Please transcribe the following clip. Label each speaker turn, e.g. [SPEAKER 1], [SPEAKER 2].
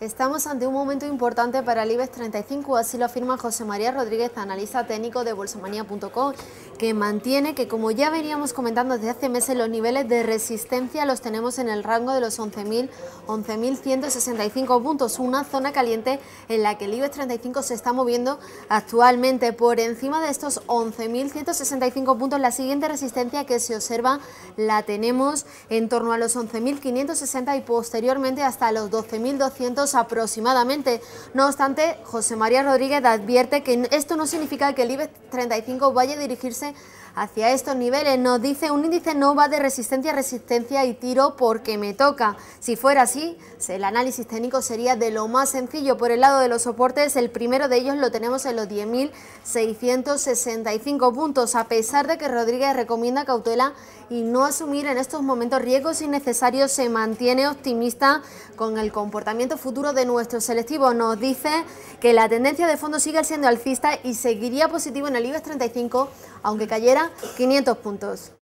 [SPEAKER 1] Estamos ante un momento importante para el IBEX 35, así lo afirma José María Rodríguez, analista técnico de bolsomanía.com, que mantiene que, como ya veníamos comentando desde hace meses, los niveles de resistencia los tenemos en el rango de los 11.000, 11.165 puntos, una zona caliente en la que el IBEX 35 se está moviendo actualmente. Por encima de estos 11.165 puntos, la siguiente resistencia que se observa la tenemos en torno a los 11.560 y posteriormente hasta los 12.200 aproximadamente. No obstante, José María Rodríguez advierte que esto no significa que el IBEX 35 vaya a dirigirse hacia estos niveles. Nos dice un índice no va de resistencia a resistencia y tiro porque me toca. Si fuera así, el análisis técnico sería de lo más sencillo. Por el lado de los soportes, el primero de ellos lo tenemos en los 10.665 puntos, a pesar de que Rodríguez recomienda cautela y no asumir en estos momentos riesgos innecesarios, se mantiene optimista con el comportamiento futuro futuro de nuestro selectivo. Nos dice que la tendencia de fondo sigue siendo alcista y seguiría positivo en el IBEX 35, aunque cayera 500 puntos.